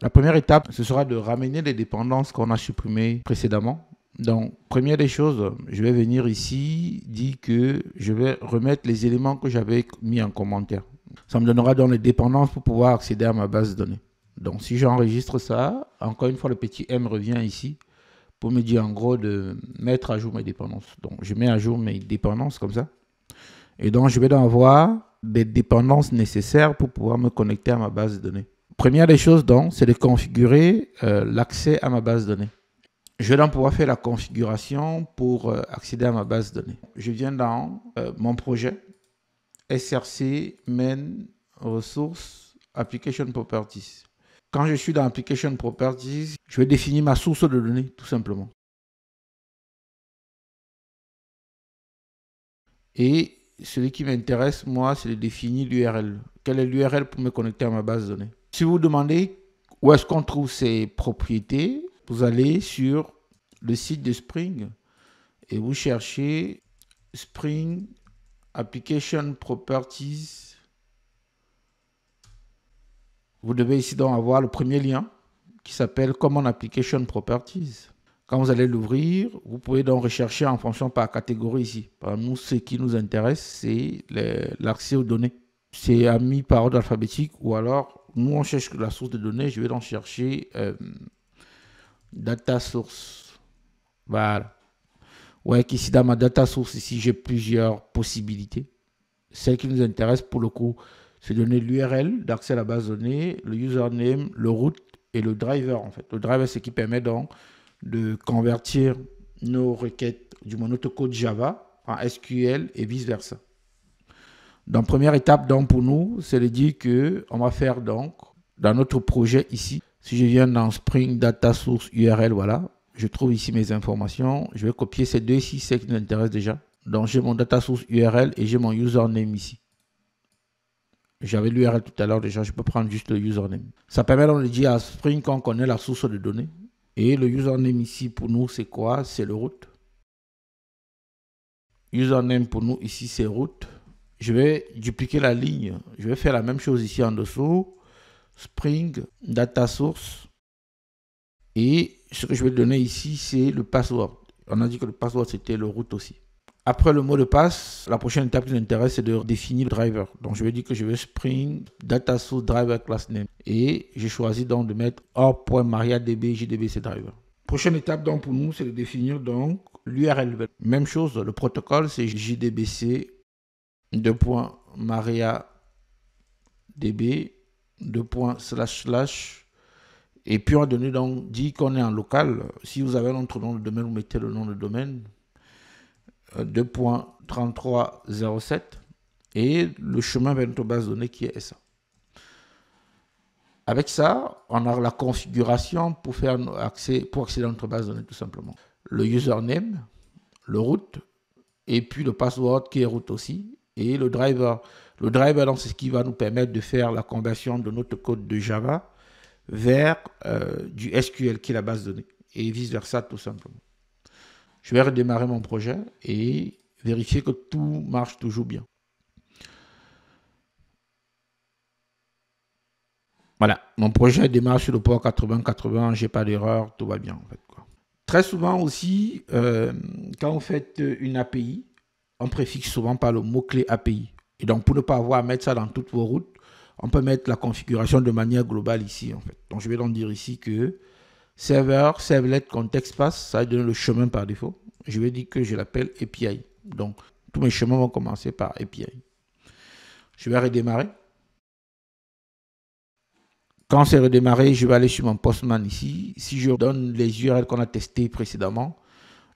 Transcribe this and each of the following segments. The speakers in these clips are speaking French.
La première étape, ce sera de ramener les dépendances qu'on a supprimées précédemment. Donc, première des choses, je vais venir ici, dire que je vais remettre les éléments que j'avais mis en commentaire. Ça me donnera dans les dépendances pour pouvoir accéder à ma base de données. Donc, si j'enregistre ça, encore une fois, le petit M revient ici pour me dire en gros de mettre à jour mes dépendances. Donc, je mets à jour mes dépendances comme ça. Et donc, je vais avoir des dépendances nécessaires pour pouvoir me connecter à ma base de données. Première des choses, donc, c'est de configurer euh, l'accès à ma base de données. Je vais donc pouvoir faire la configuration pour euh, accéder à ma base de données. Je viens dans euh, mon projet, SRC Main Ressources Application Properties. Quand je suis dans Application Properties, je vais définir ma source de données, tout simplement. Et celui qui m'intéresse, moi, c'est de définir l'URL. Quelle est l'URL pour me connecter à ma base de données si vous demandez où est-ce qu'on trouve ces propriétés, vous allez sur le site de Spring et vous cherchez Spring Application Properties. Vous devez ici donc avoir le premier lien qui s'appelle Common Application Properties. Quand vous allez l'ouvrir, vous pouvez donc rechercher en fonction par catégorie ici. Par nous, ce qui nous intéresse, c'est l'accès aux données. C'est à mi par ordre alphabétique ou alors nous, on cherche la source de données, je vais donc chercher euh, data source. Voilà. Ouais, qu'ici dans ma data source, ici, j'ai plusieurs possibilités. Celle qui nous intéresse pour le coup, c'est donner l'URL d'accès à la base de données, le username, le route et le driver en fait. Le driver, c'est qui permet donc de convertir nos requêtes, du monotocode Java, en SQL et vice versa. Donc, première étape donc, pour nous, c'est de dire que on va faire donc, dans notre projet ici, si je viens dans Spring Data Source URL, voilà, je trouve ici mes informations. Je vais copier ces deux ici, ce qui nous intéresse déjà. Donc, j'ai mon data source URL et j'ai mon username ici. J'avais l'URL tout à l'heure déjà, je peux prendre juste le username. Ça permet on de dire à Spring qu'on connaît la source de données. Et le username ici pour nous, c'est quoi C'est le route. Username pour nous ici, c'est route je vais dupliquer la ligne. Je vais faire la même chose ici en dessous. Spring, data source. Et ce que je vais donner ici, c'est le password. On a dit que le password, c'était le route aussi. Après le mot de passe, la prochaine étape qui nous intéresse, c'est de définir le driver. Donc, je vais dire que je vais Spring Data Source Driver Class Name. Et j'ai choisi donc de mettre or.mariadb JDBC Driver. Prochaine étape donc pour nous, c'est de définir donc l'URL. Même chose, le protocole, c'est JDBC deux points Maria DB, 2. slash slash. Et puis on a donné donc dit qu'on est en local. Si vous avez notre nom de domaine, vous mettez le nom de domaine. 2.3307 euh, et le chemin vers notre base de données qui est ça. Avec ça, on a la configuration pour, faire accès, pour accéder à notre base de données tout simplement. Le username, le route, et puis le password qui est route aussi, et le driver. Le driver, c'est ce qui va nous permettre de faire la conversion de notre code de Java vers euh, du SQL, qui est la base de données, et vice-versa, tout simplement. Je vais redémarrer mon projet et vérifier que tout marche toujours bien. Voilà, mon projet démarre sur le port 8080, j'ai pas d'erreur, tout va bien en fait. Très souvent aussi, euh, quand vous faites une API, on préfixe souvent par le mot-clé API. Et donc, pour ne pas avoir à mettre ça dans toutes vos routes, on peut mettre la configuration de manière globale ici, en fait. Donc, je vais donc dire ici que serveur, servlet, context pass, ça donne le chemin par défaut. Je vais dire que je l'appelle API. Donc, tous mes chemins vont commencer par API. Je vais redémarrer. Quand c'est redémarré, je vais aller sur mon Postman ici. Si je donne les URL qu'on a testé précédemment,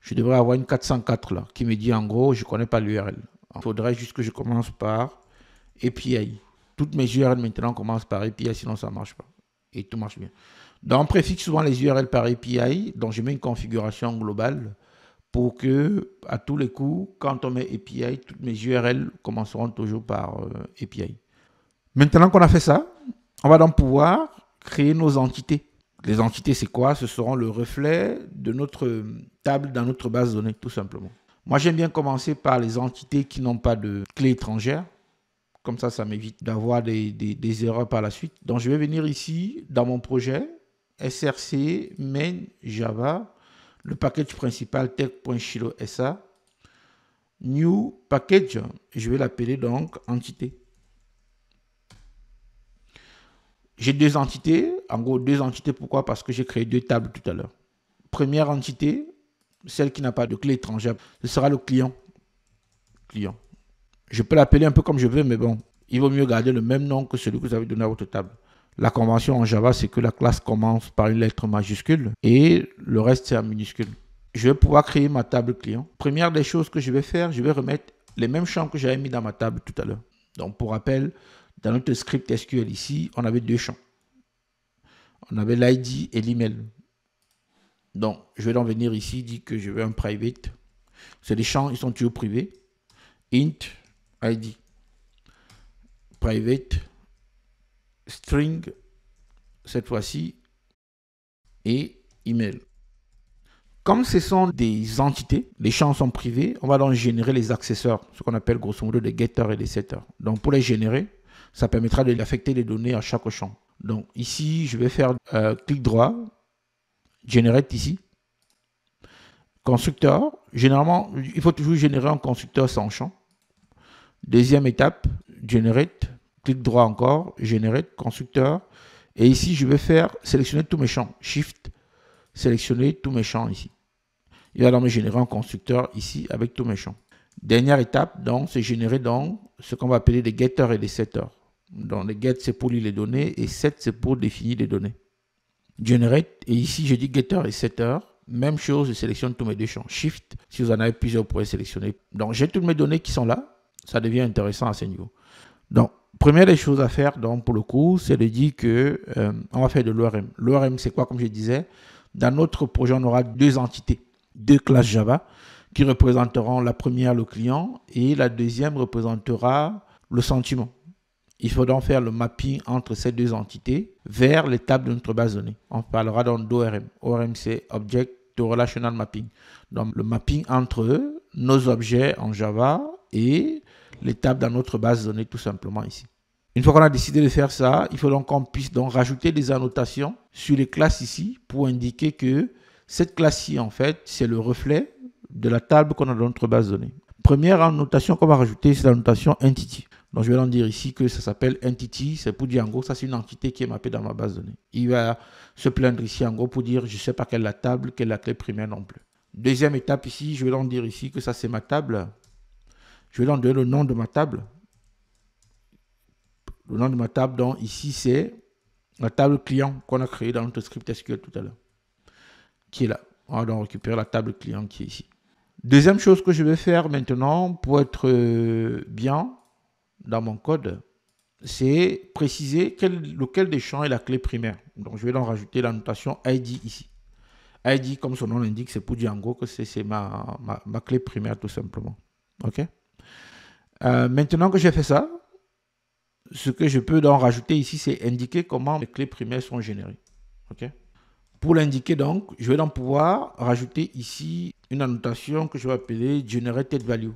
je devrais avoir une 404 là, qui me dit en gros, je ne connais pas l'URL. Il faudrait juste que je commence par API. Toutes mes URL maintenant commencent par API, sinon ça ne marche pas. Et tout marche bien. Donc on préfixe souvent les URL par API, donc je mets une configuration globale pour que, à tous les coups, quand on met API, toutes mes URL commenceront toujours par euh, API. Maintenant qu'on a fait ça, on va donc pouvoir créer nos entités. Les entités, c'est quoi Ce seront le reflet de notre table dans notre base de données, tout simplement. Moi, j'aime bien commencer par les entités qui n'ont pas de clé étrangère. Comme ça, ça m'évite d'avoir des, erreurs par la suite. Donc, je vais venir ici dans mon projet, src main java, le package principal tech.shilo.sa. new package. Je vais l'appeler donc entité. J'ai deux entités, en gros deux entités. Pourquoi Parce que j'ai créé deux tables tout à l'heure. Première entité, celle qui n'a pas de clé étrangère, ce sera le client. Client. Je peux l'appeler un peu comme je veux, mais bon, il vaut mieux garder le même nom que celui que vous avez donné à votre table. La convention en Java, c'est que la classe commence par une lettre majuscule et le reste, c'est en minuscule. Je vais pouvoir créer ma table client. Première des choses que je vais faire, je vais remettre les mêmes champs que j'avais mis dans ma table tout à l'heure. Donc, pour rappel, dans notre script SQL ici, on avait deux champs. On avait l'ID et l'email. Donc, je vais en venir ici, dit que je veux un private. C'est les champs, ils sont toujours privés. Int, ID. Private, string, cette fois-ci, et email. Comme ce sont des entités, les champs sont privés, on va donc générer les accesseurs, ce qu'on appelle grosso modo les getters et les setters. Donc pour les générer, ça permettra d'affecter les données à chaque champ. Donc ici, je vais faire euh, clic droit, Generate ici, constructeur. Généralement, il faut toujours générer un constructeur sans champ. Deuxième étape, Generate, clic droit encore, Generate, constructeur. Et ici, je vais faire sélectionner tous mes champs. Shift, sélectionner tous mes champs ici. Il va alors me générer un constructeur ici avec tous mes champs. Dernière étape, donc, c'est générer donc ce qu'on va appeler des getters et des setters. Donc, les get, c'est pour lire les données et set, c'est pour définir les données. Generate, et ici, je dis getter et setter. Même chose, je sélectionne tous mes deux champs. Shift, si vous en avez plusieurs, vous pouvez sélectionner. Donc, j'ai toutes mes données qui sont là. Ça devient intéressant à ce niveau. Donc, première des choses à faire donc, pour le coup, c'est de dire que euh, on va faire de l'ORM. L'ORM, c'est quoi, comme je disais Dans notre projet, on aura deux entités, deux classes Java qui représenteront la première, le client, et la deuxième représentera le sentiment. Il faut donc faire le mapping entre ces deux entités vers les tables de notre base de données. On parlera donc d'ORM. ORM, c'est Object Relational Mapping. Donc le mapping entre nos objets en Java et les tables dans notre base de données tout simplement ici. Une fois qu'on a décidé de faire ça, il faut donc qu'on puisse donc rajouter des annotations sur les classes ici pour indiquer que cette classe-ci, en fait, c'est le reflet de la table qu'on a dans notre base de données. Première annotation qu'on va rajouter, c'est l'annotation entity. Donc je vais leur dire ici que ça s'appelle entity, c'est pour dire en gros, ça c'est une entité qui est mappée dans ma base de données. Il va se plaindre ici en gros pour dire je ne sais pas quelle est la table, quelle est la clé primaire non plus. Deuxième étape ici, je vais leur dire ici que ça c'est ma table. Je vais leur donner le nom de ma table. Le nom de ma table, donc ici c'est la table client qu'on a créée dans notre script SQL tout à l'heure. Qui est là. On va donc récupérer la table client qui est ici. Deuxième chose que je vais faire maintenant pour être euh, bien, dans mon code, c'est préciser quel, lequel des champs est la clé primaire. Donc, je vais donc rajouter l'annotation ID ici. ID, comme son nom l'indique, c'est pour dire en gros que c'est ma, ma, clé primaire tout simplement. OK euh, Maintenant que j'ai fait ça, ce que je peux donc rajouter ici, c'est indiquer comment les clés primaires sont générées. OK Pour l'indiquer donc, je vais donc pouvoir rajouter ici une annotation que je vais appeler generated value.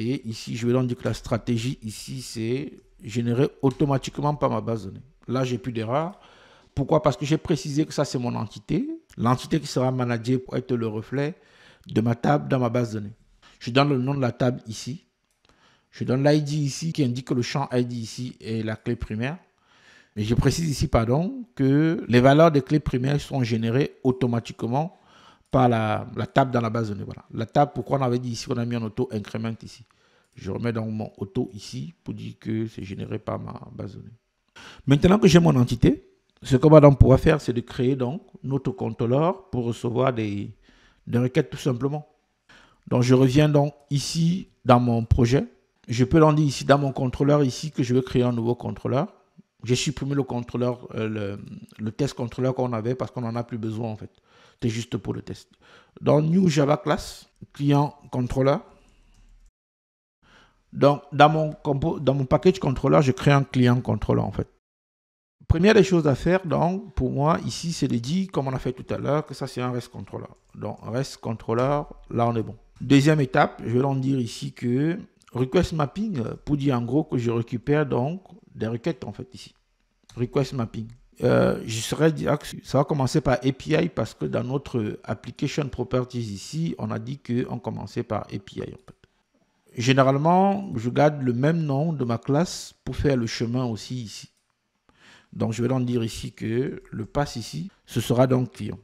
Et ici, je vais donc dire que la stratégie ici, c'est générer automatiquement par ma base de données. Là, j'ai plus d'erreur. Pourquoi Parce que j'ai précisé que ça, c'est mon entité. L'entité qui sera managée pour être le reflet de ma table dans ma base de données. Je donne le nom de la table ici. Je donne l'ID ici qui indique que le champ ID ici est la clé primaire. Mais je précise ici, pardon, que les valeurs des clés primaires sont générées automatiquement pas la, table dans la base de données. Voilà. La table, pourquoi on avait dit ici, qu'on a mis un auto incrément ici. Je remets donc mon auto ici pour dire que c'est généré par ma base de données. Maintenant que j'ai mon entité, ce qu'on va donc pouvoir faire, c'est de créer donc notre contrôleur pour recevoir des, requêtes tout simplement. Donc je reviens donc ici dans mon projet. Je peux donc dire ici dans mon contrôleur ici que je veux créer un nouveau contrôleur. J'ai supprimé le contrôleur, euh, le, le test contrôleur qu'on avait parce qu'on n'en a plus besoin en fait. C'est juste pour le test. Dans New Java Class, client contrôleur. Donc, dans mon, dans mon package contrôleur, je crée un client contrôleur en fait. Première des choses à faire, donc, pour moi, ici, c'est de dire, comme on a fait tout à l'heure, que ça, c'est un REST contrôleur. Donc, REST contrôleur, là, on est bon. Deuxième étape, je vais donc dire ici que request mapping, pour dire en gros que je récupère donc des requêtes, en fait, ici. Request mapping. Euh, je serais dire ah, que ça va commencer par API parce que dans notre application properties ici, on a dit qu'on commençait par API. En fait. Généralement, je garde le même nom de ma classe pour faire le chemin aussi ici. Donc, je vais donc dire ici que le pass ici, ce sera donc client.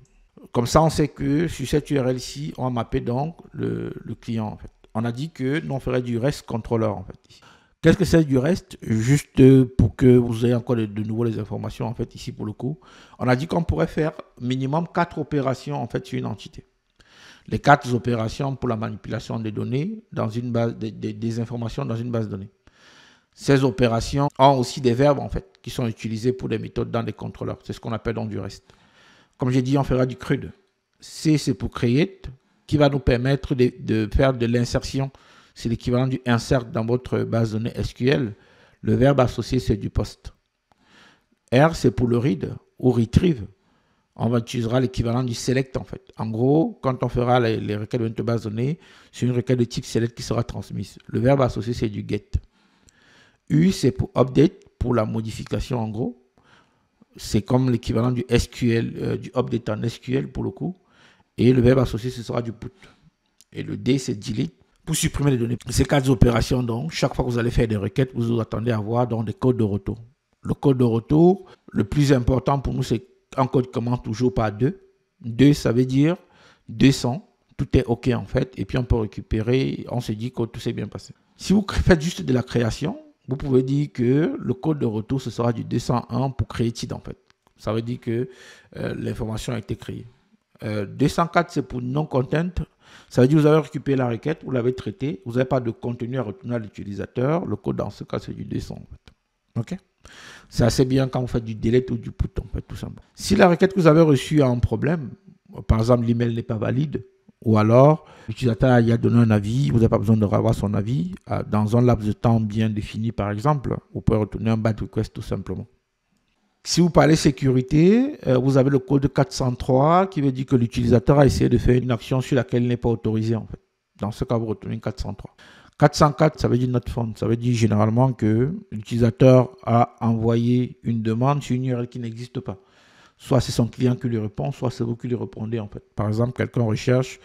Comme ça, on sait que sur cette URL-ci, on a mappé donc le, client. En fait. On a dit que nous, on ferait du REST controller en fait. Qu'est-ce que c'est du reste Juste pour que vous ayez encore de, nouveau les informations, en fait, ici pour le coup, on a dit qu'on pourrait faire minimum quatre opérations, en fait, sur une entité. Les quatre opérations pour la manipulation des données, dans une base, des, informations dans une base de données. Ces opérations ont aussi des verbes, en fait, qui sont utilisés pour des méthodes dans des contrôleurs. C'est ce qu'on appelle donc du reste. Comme j'ai dit, on fera du CRUD. C, c'est pour create, qui va nous permettre de faire de l'insertion c'est l'équivalent du insert dans votre base de données SQL. Le verbe associé, c'est du post. R, c'est pour le read ou retrieve. On utilisera l'équivalent du select en fait. En gros, quand on fera les, requêtes de notre base de données, c'est une requête de type select qui sera transmise. Le verbe associé, c'est du get. U, c'est pour update, pour la modification en gros. C'est comme l'équivalent du SQL, euh, du update en SQL pour le coup. Et le verbe associé, ce sera du put. Et le D, c'est delete pour supprimer les données. Ces quatre opérations, donc, chaque fois que vous allez faire des requêtes, vous vous attendez à avoir donc, des codes de retour. Le code de retour, le plus important pour nous, c'est un code commence toujours par 2. 2, ça veut dire 200. Tout est OK en fait. Et puis on peut récupérer. On se dit que tout s'est bien passé. Si vous faites juste de la création, vous pouvez dire que le code de retour, ce sera du 201 pour créer TID, en fait. Ça veut dire que euh, l'information a été créée. 204, euh, c'est pour non-content. Ça veut dire que vous avez récupéré la requête, vous l'avez traitée, vous n'avez pas de contenu à retourner à l'utilisateur. Le code, dans ce cas, c'est du descend. OK C'est assez bien quand vous faites du delete ou du bouton. tout simplement. Si la requête que vous avez reçue a un problème, par exemple, l'email n'est pas valide, ou alors l'utilisateur a donné un avis, vous n'avez pas besoin de revoir son avis. Euh, dans un laps de temps bien défini, par exemple, vous pouvez retourner un bad request tout simplement. Si vous parlez sécurité, euh, vous avez le code 403 qui veut dire que l'utilisateur a essayé de faire une action sur laquelle il n'est pas autorisé. En fait. Dans ce cas, vous retenez 403. 404, ça veut dire notre fond. Ça veut dire généralement que l'utilisateur a envoyé une demande sur une URL qui n'existe pas. Soit c'est son client qui lui répond, soit c'est vous qui lui répondez en fait. Par exemple, quelqu'un recherche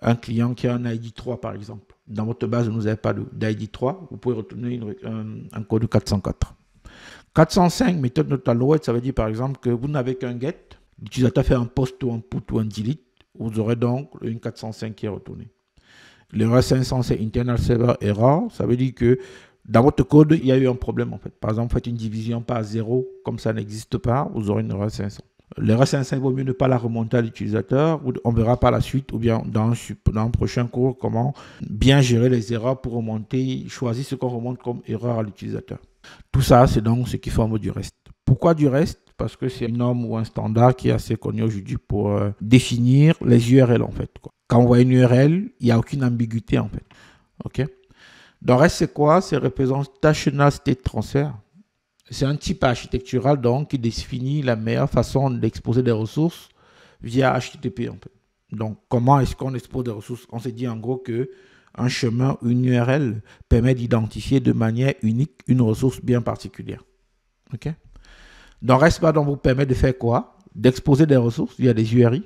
un client qui a un ID 3 par exemple. Dans votre base, vous n'avez pas d'ID 3, vous pouvez retourner un code 404. 405 méthode not allowed, ça veut dire par exemple que vous n'avez qu'un get, l'utilisateur fait un post ou un put ou un delete, vous aurez donc une 405 qui est retournée. L'erreur 500 c'est internal server error, ça veut dire que dans votre code, il y a eu un problème en fait. Par exemple, faites une division par zéro, comme ça n'existe pas, vous aurez une erreur 500. L'erreur 500, il vaut mieux ne pas la remonter à l'utilisateur. On verra par la suite ou bien dans, dans un prochain cours comment bien gérer les erreurs pour remonter, choisir ce qu'on remonte comme erreur à l'utilisateur. Tout ça, c'est donc ce qui forme du reste. Pourquoi du reste Parce que c'est une norme ou un standard qui est assez connu aujourd'hui pour euh, définir les URL en fait. Quand on voit une URL, il n'y a aucune ambiguïté en fait. OK Donc, reste, c'est quoi C'est Representational State transfert. C'est un type architectural donc qui définit la meilleure façon d'exposer des ressources via HTTP en fait. Donc comment est-ce qu'on expose des ressources On s'est dit en gros que un chemin une URL permet d'identifier de manière unique une ressource bien particulière. OK reste va vous permet de faire quoi D'exposer des ressources via des URI,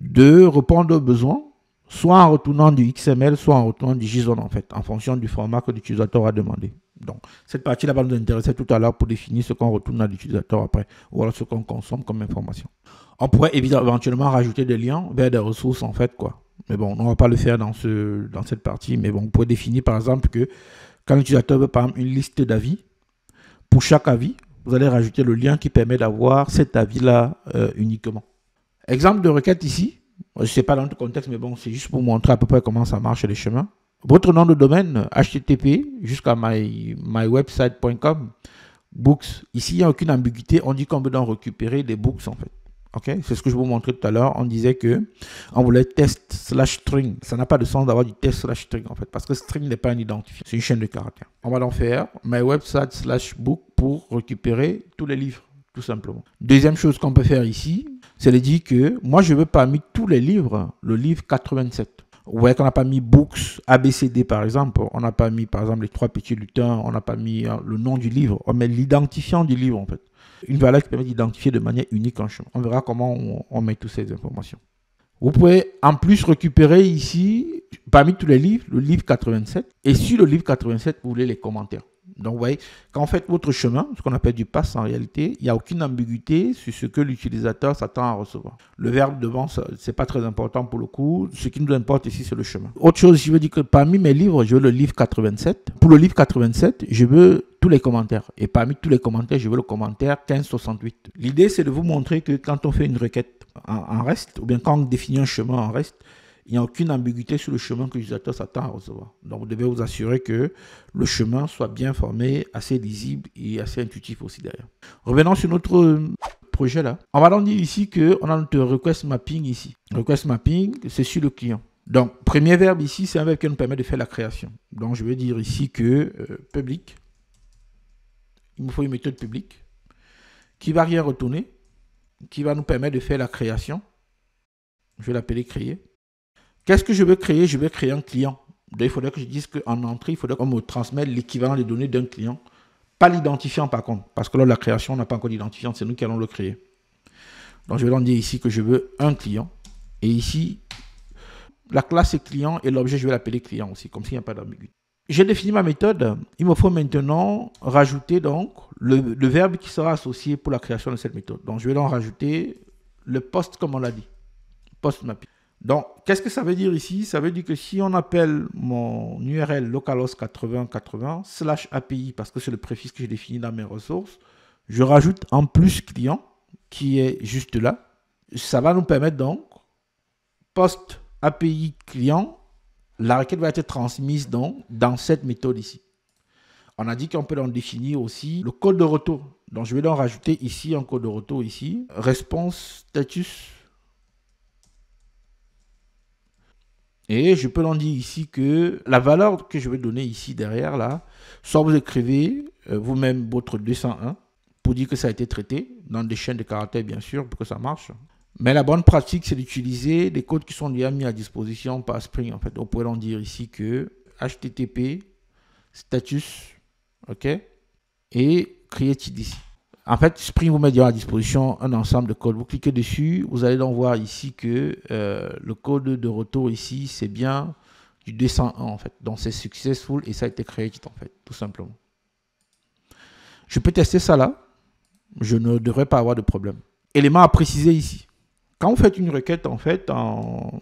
de répondre aux besoins, soit en retournant du XML, soit en retournant du JSON, en fait, en fonction du format que l'utilisateur a demandé. Donc, cette partie-là va nous intéresser tout à l'heure pour définir ce qu'on retourne à l'utilisateur après, ou alors ce qu'on consomme comme information. On pourrait éventuellement rajouter des liens vers des ressources, en fait, quoi. Mais bon, on ne va pas le faire dans, ce, dans cette partie. Mais bon, vous pouvez définir par exemple que quand l'utilisateur veut par exemple une liste d'avis, pour chaque avis, vous allez rajouter le lien qui permet d'avoir cet avis-là euh, uniquement. Exemple de requête ici. Je ne sais pas dans le contexte, mais bon, c'est juste pour montrer à peu près comment ça marche les chemins. Votre nom de domaine, http jusqu'à my, mywebsite.com, books. Ici, il n'y a aucune ambiguïté. On dit qu'on veut en récupérer des books en fait c'est ce que je vous montrais tout à l'heure. On disait que on voulait test slash string. Ça n'a pas de sens d'avoir du test slash string en fait, parce que string n'est pas un identifiant. C'est une chaîne de caractères. On va donc faire my website slash book pour récupérer tous les livres, tout simplement. Deuxième chose qu'on peut faire ici, c'est de dire que moi je veux pas mis tous les livres le livre 87. Vous voyez qu'on n'a pas mis books, ABCD par exemple. On n'a pas mis par exemple les trois petits lutins. On n'a pas mis euh, le nom du livre. On met l'identifiant du livre en fait. Une valeur qui permet d'identifier de manière unique un chemin. On verra comment on, on met toutes ces informations. Vous pouvez en plus récupérer ici, parmi tous les livres, le livre 87. Et sur le livre 87, vous voulez les commentaires. Donc vous voyez, quand vous faites votre chemin, ce qu'on appelle du pass en réalité, il n'y a aucune ambiguïté sur ce que l'utilisateur s'attend à recevoir. Le verbe devant, ce n'est pas très important pour le coup. Ce qui nous importe ici, c'est le chemin. Autre chose, je veux dire que parmi mes livres, je veux le livre 87. Pour le livre 87, je veux tous les commentaires. Et parmi tous les commentaires, je veux le commentaire 1568. L'idée, c'est de vous montrer que quand on fait une requête en, en reste, ou bien quand on définit un chemin en reste, il n'y a aucune ambiguïté sur le chemin que l'utilisateur s'attend à recevoir. Donc vous devez vous assurer que le chemin soit bien formé, assez lisible et assez intuitif aussi derrière. Revenons sur notre projet là. On va donc dire ici qu'on a notre request mapping ici. Request mapping, c'est sur le client. Donc, premier verbe ici, c'est un verbe qui nous permet de faire la création. Donc, je vais dire ici que euh, public, il me faut une méthode publique qui va rien retourner, qui va nous permettre de faire la création. Je vais l'appeler créer. Qu'est-ce que je veux créer Je veux créer un client. il faudrait que je dise qu'en entrée, il faudrait qu'on me transmette l'équivalent des données d'un client. Pas l'identifiant, par contre, parce que là, la création, on n'a pas encore d'identifiant. c'est nous qui allons le créer. Donc, je vais leur dire ici que je veux un client. Et ici, la classe est client et l'objet, je vais l'appeler client aussi, comme s'il n'y a pas d'ambiguïté. J'ai défini ma méthode. Il me faut maintenant rajouter donc le, verbe qui sera associé pour la création de cette méthode. Donc, je vais donc rajouter le post, comme on l'a dit. Post map. Donc, qu'est-ce que ça veut dire ici Ça veut dire que si on appelle mon URL localhost 8080 slash API, parce que c'est le préfixe que j'ai défini dans mes ressources, je rajoute en plus client, qui est juste là. Ça va nous permettre donc, post API client, la requête va être transmise donc dans cette méthode ici. On a dit qu'on peut en définir aussi le code de retour. Donc, je vais donc rajouter ici un code de retour ici, response status Et je peux l'en dire ici que la valeur que je vais donner ici derrière, là, soit vous écrivez euh, vous-même votre 201 pour dire que ça a été traité, dans des chaînes de caractères bien sûr, pour que ça marche. Mais la bonne pratique, c'est d'utiliser des codes qui sont déjà mis à disposition par Spring. En fait, on pourrait en dire ici que http status, ok, et create ici. En fait, Spring vous met à disposition un ensemble de codes. Vous cliquez dessus, vous allez donc voir ici que euh, le code de retour ici, c'est bien du 201 en fait. Donc c'est successful et ça a été créé en fait, tout simplement. Je peux tester ça là. Je ne devrais pas avoir de problème. Élément à préciser ici. Quand vous faites une requête en fait dans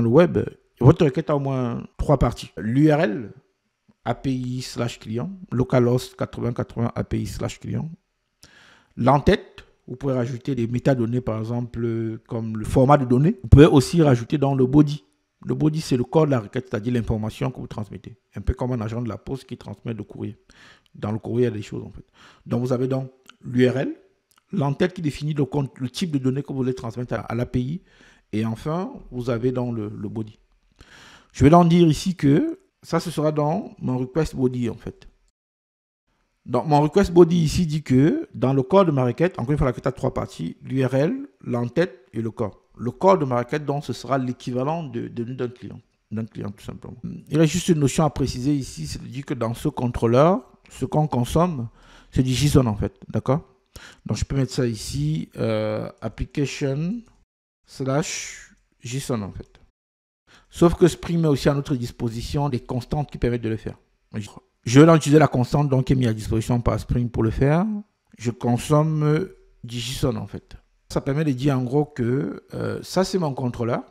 le web, votre requête a au moins trois parties. L'URL, API slash client, localhost 8080 API slash client, l'entête. Vous pouvez rajouter des métadonnées, par exemple, euh, comme le format de données. Vous pouvez aussi rajouter dans le body. Le body, c'est le corps de la requête, c'est-à-dire l'information que vous transmettez. Un peu comme un agent de la poste qui transmet le courrier. Dans le courrier, il y a des choses, en fait. Donc, vous avez donc l'URL, l'entête qui définit le, compte, le type de données que vous voulez transmettre à, l'API. Et enfin, vous avez dans le, le body. Je vais donc dire ici que ça, ce sera dans mon request body, en fait. Donc, mon request body ici dit que dans le corps de ma requête, encore une fois, la requête a trois parties l'URL, l'entête et le corps. Le corps de ma requête, donc, ce sera l'équivalent de, de d'un client, d'un client tout simplement. Il y a juste une notion à préciser ici, c'est-à-dire que dans ce contrôleur, ce qu'on consomme, c'est du JSON en fait, d'accord Donc, je peux mettre ça ici, euh, application slash JSON en fait. Sauf que Spring met aussi à notre disposition des constantes qui permettent de le faire. Je vais utiliser la constante donc, qui est mise à disposition par Spring pour le faire. Je consomme Digison en fait. Ça permet de dire en gros que euh, ça c'est mon contrôleur.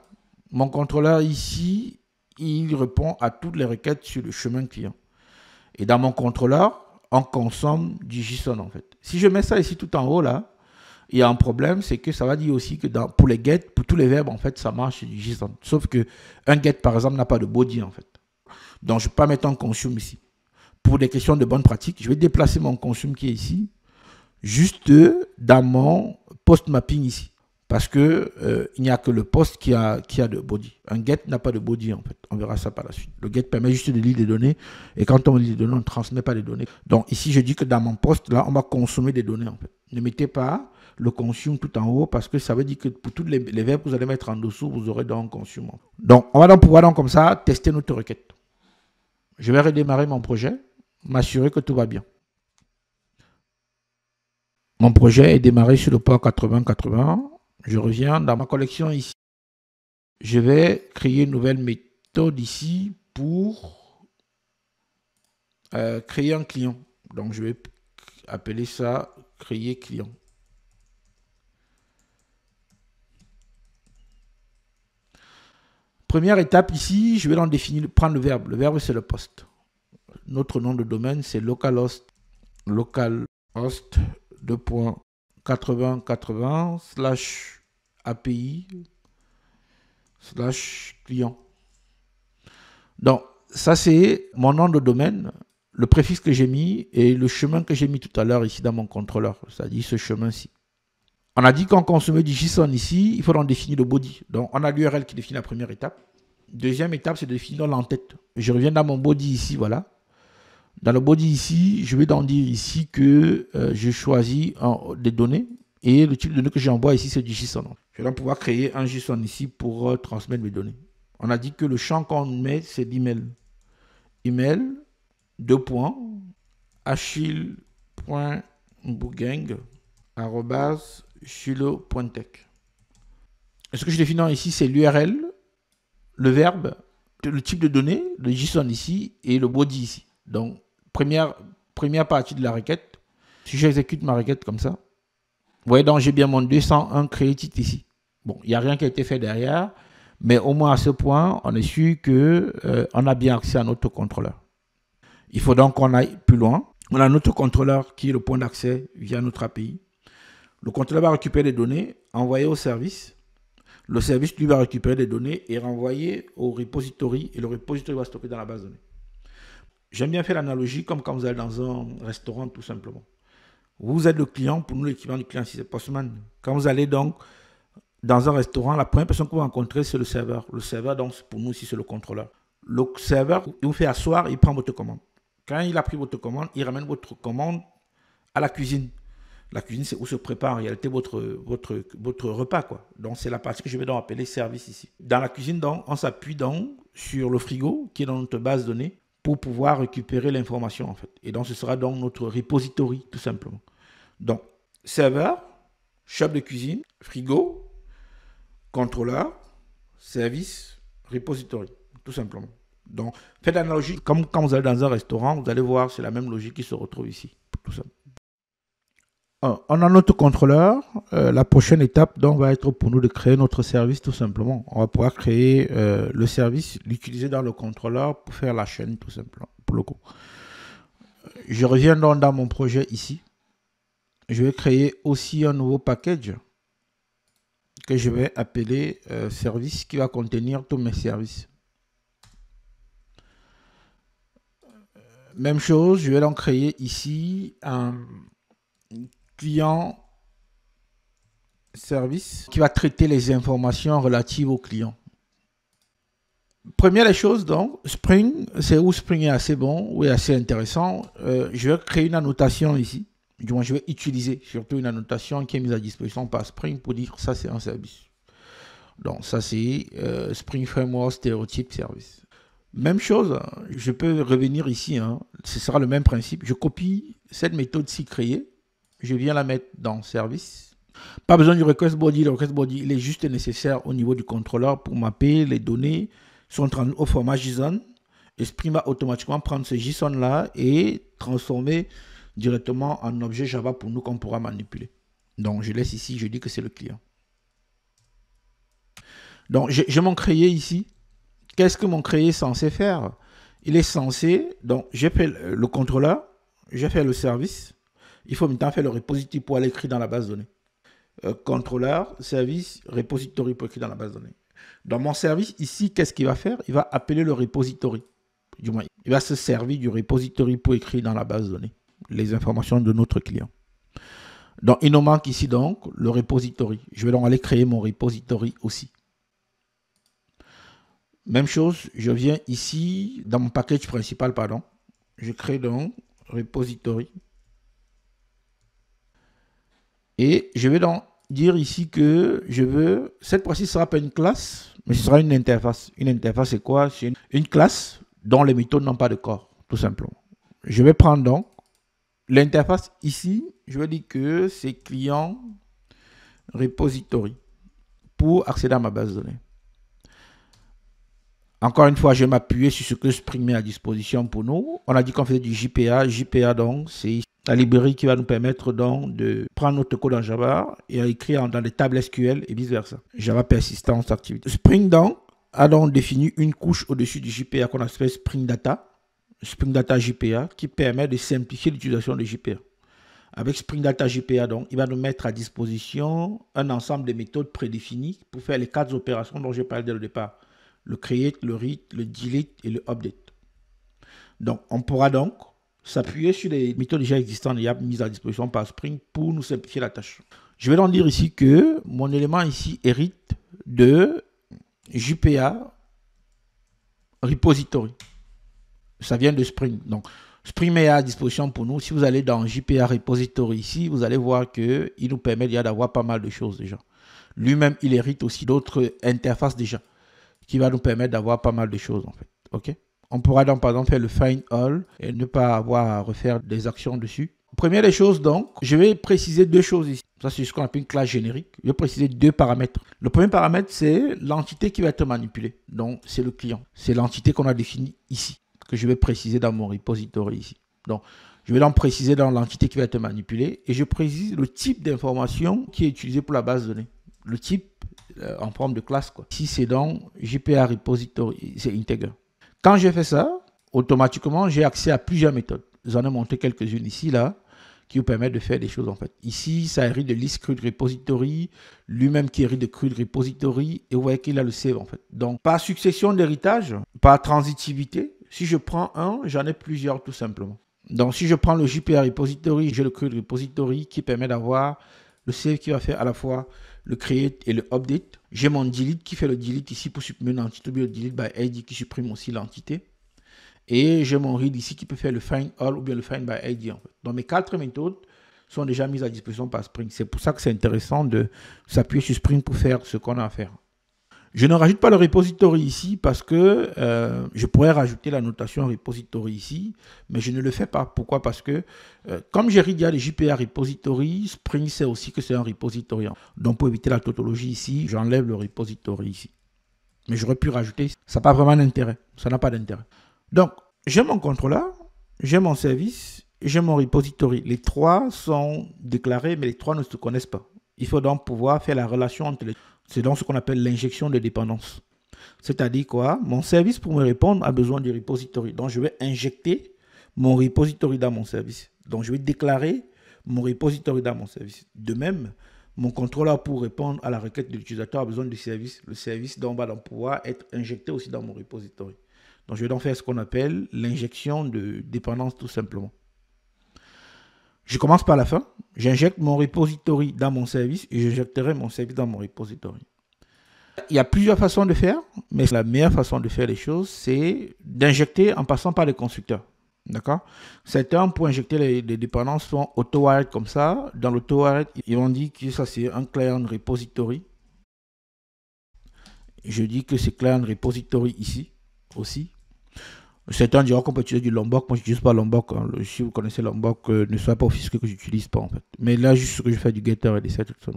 Mon contrôleur ici, il répond à toutes les requêtes sur le chemin client. Et dans mon contrôleur, on consomme du en fait. Si je mets ça ici tout en haut là, il y a un problème, c'est que ça va dire aussi que pour les get, pour tous les verbes en fait, ça marche du Sauf que un get par exemple n'a pas de body en fait. Donc je ne peux pas mettre un consume ici pour des questions de bonne pratique, je vais déplacer mon consume qui est ici, juste dans mon post mapping ici. Parce que euh, il n'y a que le post qui a, qui a de body. Un get n'a pas de body en fait. On verra ça par la suite. Le get permet juste de lire des données. Et quand on lit des données, on ne transmet pas les données. Donc ici, je dis que dans mon poste, là, on va consommer des données en fait. Ne mettez pas le consume tout en haut parce que ça veut dire que pour tous les, verbes que vous allez mettre en dessous, vous aurez donc consume. Donc on va donc pouvoir donc comme ça tester notre requête. Je vais redémarrer mon projet m'assurer que tout va bien. Mon projet est démarré sur le port 8080. Je reviens dans ma collection ici. Je vais créer une nouvelle méthode ici pour euh, créer un client. Donc je vais appeler ça créer client. Première étape ici, je vais prendre le verbe. Le verbe c'est le poste notre nom de domaine, c'est localhost, localhost 2.8080 slash API slash client. Donc, ça, c'est mon nom de domaine, le préfixe que j'ai mis et le chemin que j'ai mis tout à l'heure ici dans mon contrôleur, c'est-à-dire ce chemin-ci. On a dit qu'en consommant du JSON ici, il faut en définir le body. Donc, on a l'URL qui définit la première étape. Deuxième étape, c'est de définir l'entête. Je reviens dans mon body ici, voilà. Dans le body ici, je vais donc dire ici que euh, je choisis des données et le type de données que j'envoie ici, c'est du JSON. Je vais donc pouvoir créer un JSON ici pour euh, transmettre mes données. On a dit que le champ qu'on met, c'est l'email. Email, deux points, Ce que je définis ici, c'est l'URL, le verbe, le type de données, le JSON ici et le body ici. Donc, première, première partie de la requête. Si j'exécute ma requête comme ça, vous voyez donc j'ai bien mon 201 crédit ici. Bon, il n'y a rien qui a été fait derrière, mais au moins à ce point, on est sûr qu'on euh, a bien accès à notre contrôleur. Il faut donc qu'on aille plus loin. On a notre contrôleur qui est le point d'accès via notre API. Le contrôleur va récupérer les données, envoyer au service. Le service, lui, va récupérer les données et renvoyer au repository. Et le repository va stocker dans la base de données. J'aime bien faire l'analogie comme quand vous allez dans un restaurant, tout simplement. Vous êtes le client, pour nous, l'équivalent du client, c'est Postman. Quand vous allez donc dans un restaurant, la première personne que vous rencontrez, c'est le serveur. Le serveur, donc, pour nous aussi, c'est le contrôleur. Le serveur, il vous fait asseoir, il prend votre commande. Quand il a pris votre commande, il ramène votre commande à la cuisine. La cuisine, c'est où se prépare en réalité votre, votre, votre repas. Quoi. Donc, c'est la partie que je vais donc appeler service ici. Dans la cuisine, donc, on s'appuie donc sur le frigo qui est dans notre base de données pour pouvoir récupérer l'information en fait. Et donc ce sera donc notre repository tout simplement. Donc serveur, shop de cuisine, frigo, contrôleur, service, repository tout simplement. Donc faites l'analogie comme quand vous allez dans un restaurant, vous allez voir c'est la même logique qui se retrouve ici tout simplement. Euh, on a notre contrôleur. Euh, la prochaine étape, donc, va être pour nous de créer notre service, tout simplement. On va pouvoir créer euh, le service, l'utiliser dans le contrôleur pour faire la chaîne, tout simplement, pour le coup. Je reviens donc dans mon projet ici. Je vais créer aussi un nouveau package que je vais appeler service qui va contenir tous mes services. Même chose, je vais donc créer ici un client service qui va traiter les informations relatives au client. Première chose, donc, Spring, c'est où Spring est assez bon ou est assez intéressant. Euh, je vais créer une annotation ici. Du moins, je vais utiliser surtout une annotation qui est mise à disposition par Spring pour dire ça, c'est un service. Donc, ça, c'est euh, Spring Framework Stereotype Service. Même chose, je peux revenir ici. Hein. Ce sera le même principe. Je copie cette méthode-ci créée je viens la mettre dans service. Pas besoin du request body. Le request body, il est juste nécessaire au niveau du contrôleur pour mapper les données sont train au format JSON. Et va automatiquement prendre ce JSON-là et transformer directement en objet Java pour nous qu'on pourra manipuler. Donc, je laisse ici, je dis que c'est le client. Donc, je m'en créé ici. Qu'est-ce que mon créé est censé faire Il est censé, donc j'ai fait le contrôleur, j'ai fait le service, il faut maintenant faire le repository pour aller écrire dans la base de données. Euh, contrôleur, service, repository pour écrire dans la base de données. Dans mon service, ici, qu'est-ce qu'il va faire Il va appeler le repository. Du moins, il va se servir du repository pour écrire dans la base de données. les informations de notre client. Donc, il nous manque ici donc le repository. Je vais donc aller créer mon repository aussi. Même chose, je viens ici dans mon package principal, pardon. Je crée donc repository. Et je vais donc dire ici que je veux, cette fois-ci, ce ne sera pas une classe, mais ce sera une interface. Une interface, c'est quoi C'est une, classe dont les méthodes n'ont pas de corps, tout simplement. Je vais prendre donc l'interface ici, je vais dire que c'est client repository pour accéder à ma base de données. Encore une fois, je vais m'appuyer sur ce que Spring met à disposition pour nous. On a dit qu'on faisait du JPA. JPA, donc, c'est ici la librairie qui va nous permettre donc de prendre notre code en Java et à écrire dans des tables SQL et vice-versa. Java Persistence Activity. Spring donc a donc défini une couche au-dessus du JPA qu'on appelle Spring Data, Spring Data JPA, qui permet de simplifier l'utilisation du JPA. Avec Spring Data JPA, donc, il va nous mettre à disposition un ensemble de méthodes prédéfinies pour faire les quatre opérations dont j'ai parlé dès le départ. Le create, le read, le delete et le update. Donc, on pourra donc s'appuyer sur les méthodes déjà existantes et mises à disposition par Spring pour nous simplifier la tâche. Je vais donc dire ici que mon élément ici hérite de JPA repository. Ça vient de Spring. Donc, Spring est à disposition pour nous. Si vous allez dans JPA repository ici, vous allez voir qu'il nous permet d'avoir pas mal de choses déjà. Lui-même, il hérite aussi d'autres interfaces déjà qui va nous permettre d'avoir pas mal de choses en fait. OK on pourra donc par exemple faire le find all et ne pas avoir à refaire des actions dessus. Première des choses donc, je vais préciser deux choses ici. Ça c'est ce qu'on appelle une classe générique. Je vais préciser deux paramètres. Le premier paramètre c'est l'entité qui va être manipulée. Donc c'est le client. C'est l'entité qu'on a définie ici, que je vais préciser dans mon repository ici. Donc je vais donc préciser dans l'entité qui va être manipulée et je précise le type d'information qui est utilisé pour la base de données. Le type euh, en forme de classe. Quoi. Ici c'est donc JPA repository, c'est integer. Quand j'ai fait ça, automatiquement, j'ai accès à plusieurs méthodes. J'en ai monté quelques-unes ici, là, qui vous permettent de faire des choses, en fait. Ici, ça hérite de liste crude repository, lui-même qui hérite de crude repository, et vous voyez qu'il a le save, en fait. Donc, par succession d'héritage, par transitivité, si je prends un, j'en ai plusieurs, tout simplement. Donc, si je prends le JPA repository, j'ai le crude repository qui permet d'avoir le save qui va faire à la fois le create et le update. J'ai mon delete qui fait le delete ici pour supprimer l'entité, ou bien le delete by bah, ID qui supprime aussi l'entité. Et j'ai mon read ici qui peut faire le find all ou bien le find by ID. Donc mes quatre méthodes sont déjà mises à disposition par Spring. C'est pour ça que c'est intéressant de s'appuyer sur Spring pour faire ce qu'on a à faire. Je ne rajoute pas le repository ici parce que euh, je pourrais rajouter la notation repository ici, mais je ne le fais pas. Pourquoi Parce que euh, comme j'ai déjà les JPA repository, Spring sait aussi que c'est un repository. Donc pour éviter la tautologie ici, j'enlève le repository ici. Mais j'aurais pu rajouter, ça n'a pas vraiment d'intérêt. Ça n'a pas d'intérêt. Donc, j'ai mon contrôleur, j'ai mon service, j'ai mon repository. Les trois sont déclarés, mais les trois ne se connaissent pas. Il faut donc pouvoir faire la relation entre les c'est donc ce qu'on appelle l'injection de dépendance. C'est-à-dire quoi Mon service pour me répondre a besoin du repository. Donc je vais injecter mon repository dans mon service. Donc je vais déclarer mon repository dans mon service. De même, mon contrôleur pour répondre à la requête de l'utilisateur a besoin du service. Le service donc va pouvoir être injecté aussi dans mon repository. Donc je vais donc faire ce qu'on appelle l'injection de dépendance tout simplement. Je commence par la fin. J'injecte mon repository dans mon service et j'injecterai mon service dans mon repository. Il y a plusieurs façons de faire, mais la meilleure façon de faire les choses, c'est d'injecter en passant par les constructeurs. D'accord Certains, pour injecter les, dépendances, sont auto-wired comme ça. Dans l'auto-wired, ils ont dit que ça, c'est un client repository. Je dis que c'est client repository ici aussi. Certains diront qu'on peut utiliser du Lombok. Moi, je n'utilise pas Lombok. Hein. Si vous connaissez Lombok, euh, ne soyez pas officiel que j'utilise pas, en fait. Mais là, juste ce que je fais du getter et des sets, tout ça.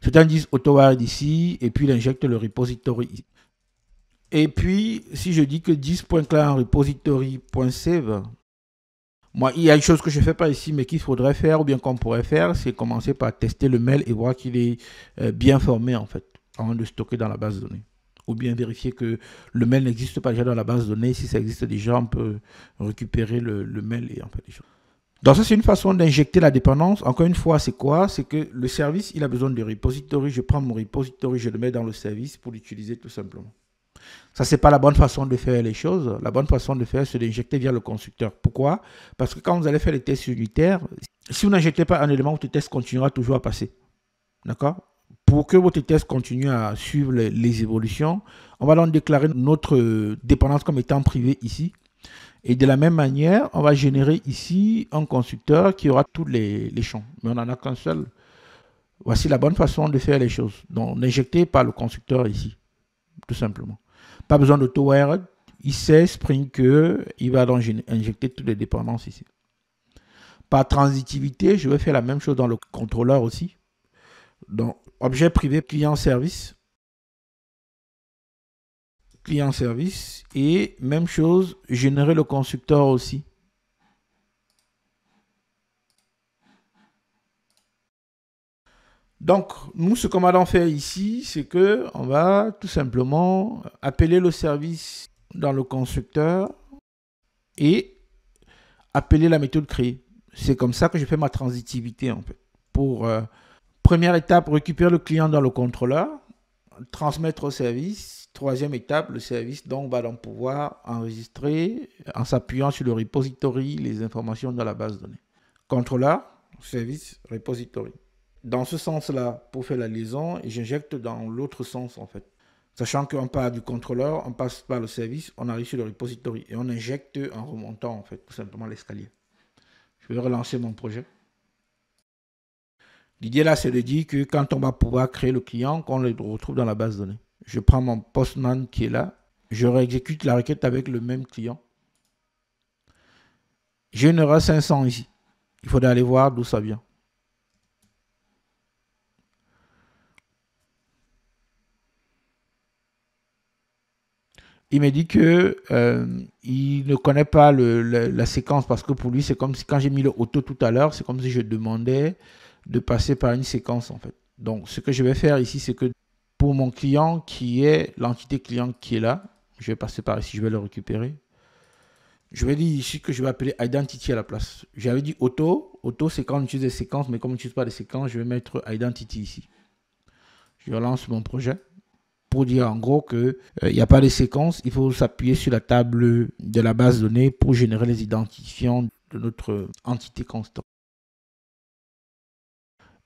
Certains disent AutoWire ici, et puis il injecte le repository Et puis, si je dis que 10.clan repository.save, moi, il y a une chose que je ne fais pas ici, mais qu'il faudrait faire, ou bien qu'on pourrait faire, c'est commencer par tester le mail et voir qu'il est euh, bien formé, en fait, avant de stocker dans la base de données ou bien vérifier que le mail n'existe pas déjà dans la base de données. Si ça existe déjà, on peut récupérer le, mail et en faire des choses. Donc ça, c'est une façon d'injecter la dépendance. Encore une fois, c'est quoi C'est que le service, il a besoin de repository. Je prends mon repository, je le mets dans le service pour l'utiliser tout simplement. Ça, ce n'est pas la bonne façon de faire les choses. La bonne façon de faire, c'est d'injecter via le constructeur. Pourquoi Parce que quand vous allez faire les tests unitaires, si vous n'injectez pas un élément, votre test continuera toujours à passer. D'accord pour que votre test continue à suivre les, évolutions, on va donc déclarer notre euh, dépendance comme étant privée ici. Et de la même manière, on va générer ici un constructeur qui aura tous les, champs. Mais on n'en a qu'un seul. Voici la bonne façon de faire les choses. Donc, n'injectez pas le constructeur ici, tout simplement. Pas besoin de tower. Il sait Spring que il va donc injecter toutes les dépendances ici. Par transitivité, je vais faire la même chose dans le contrôleur aussi. Donc, objet privé client service. Client service. Et même chose, générer le constructeur aussi. Donc, nous, ce qu'on va faire ici, c'est que on va tout simplement appeler le service dans le constructeur et appeler la méthode Créer ». C'est comme ça que je fais ma transitivité, en fait, pour euh, Première étape, récupérer le client dans le contrôleur, transmettre au service. Troisième étape, le service donc va donc pouvoir enregistrer en s'appuyant sur le repository les informations dans la base de données. Contrôleur, service, repository. Dans ce sens-là, pour faire la liaison, j'injecte dans l'autre sens en fait. Sachant qu'on part du contrôleur, on passe par le service, on arrive sur le repository et on injecte en remontant en fait tout simplement l'escalier. Je vais relancer mon projet. L'idée là, c'est de dire que quand on va pouvoir créer le client, qu'on le retrouve dans la base de données. Je prends mon postman qui est là, je réexécute la requête avec le même client. J'ai une erreur 500 ici. Il faudrait aller voir d'où ça vient. il me dit que euh, il ne connaît pas la séquence parce que pour lui, c'est comme si quand j'ai mis le auto tout à l'heure, c'est comme si je demandais de passer par une séquence en fait. Donc ce que je vais faire ici, c'est que pour mon client qui est l'entité client qui est là, je vais passer par ici, je vais le récupérer. Je vais dire ici que je vais appeler identity à la place. J'avais dit auto. Auto, c'est quand on utilise des séquences, mais comme on n'utilise pas des séquences, je vais mettre identity ici. Je lance mon projet pour dire en gros que euh, il n'y a pas de séquences il faut s'appuyer sur la table de la base données pour générer les identifiants de notre entité constante.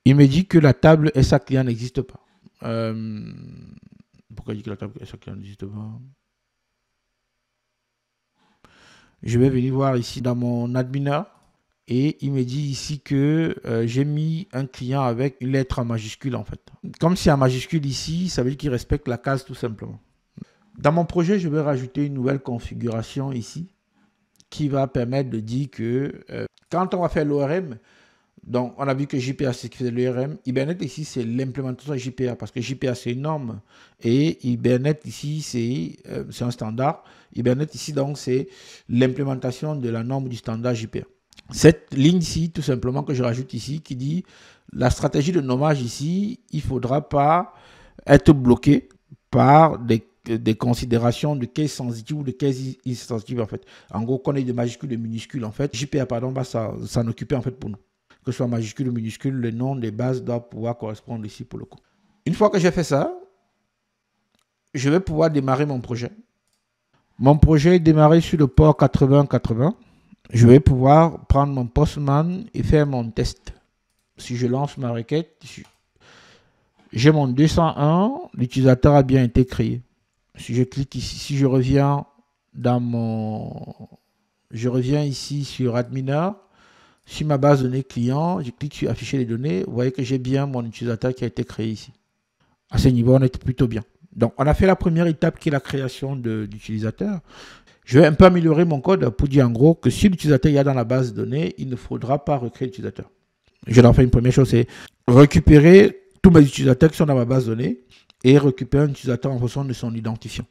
Il me dit que la table SA client n'existe pas. Euh, pourquoi il dit que la table SA client n'existe pas Je vais venir voir ici dans mon adminer et il me dit ici que euh, j'ai mis un client avec une lettre en majuscule en fait. Comme c'est en majuscule ici, ça veut dire qu'il respecte la case tout simplement. Dans mon projet, je vais rajouter une nouvelle configuration ici qui va permettre de dire que euh, quand on va faire l'ORM, donc, on a vu que JPA, c'est ce qui fait l'ERM. Hibernate, ici, c'est l'implémentation de JPA, parce que JPA, c'est une norme. Et Hibernate, ici, euh, c'est un standard. Hibernate, ici, donc, c'est l'implémentation de la norme du standard JPA. Cette ligne ici, tout simplement, que je rajoute ici, qui dit la stratégie de nommage ici, il ne faudra pas être bloqué par des, considérations de case sensitive ou de case insensitive, en fait. En gros, qu'on ait des majuscules, des minuscules, en fait. JPA, pardon, va bah, s'en occuper, en fait, pour nous que ce soit majuscule ou minuscule, le nom des bases doit pouvoir correspondre ici pour le coup. Une fois que j'ai fait ça, je vais pouvoir démarrer mon projet. Mon projet est démarré sur le port 8080. Je vais pouvoir prendre mon postman et faire mon test. Si je lance ma requête, j'ai mon 201, l'utilisateur a bien été créé. Si je clique ici, si je reviens dans mon... Je reviens ici sur Adminer, sur ma base de données client, je clique sur afficher les données. Vous voyez que j'ai bien mon utilisateur qui a été créé ici. À ce niveau, on est plutôt bien. Donc, on a fait la première étape qui est la création d'utilisateur. Je vais un peu améliorer mon code pour dire en gros que si l'utilisateur est dans la base de données, il ne faudra pas recréer l'utilisateur. Je vais en faire une première chose, c'est récupérer tous mes utilisateurs qui sont dans ma base de données et récupérer un utilisateur en fonction de son identifiant.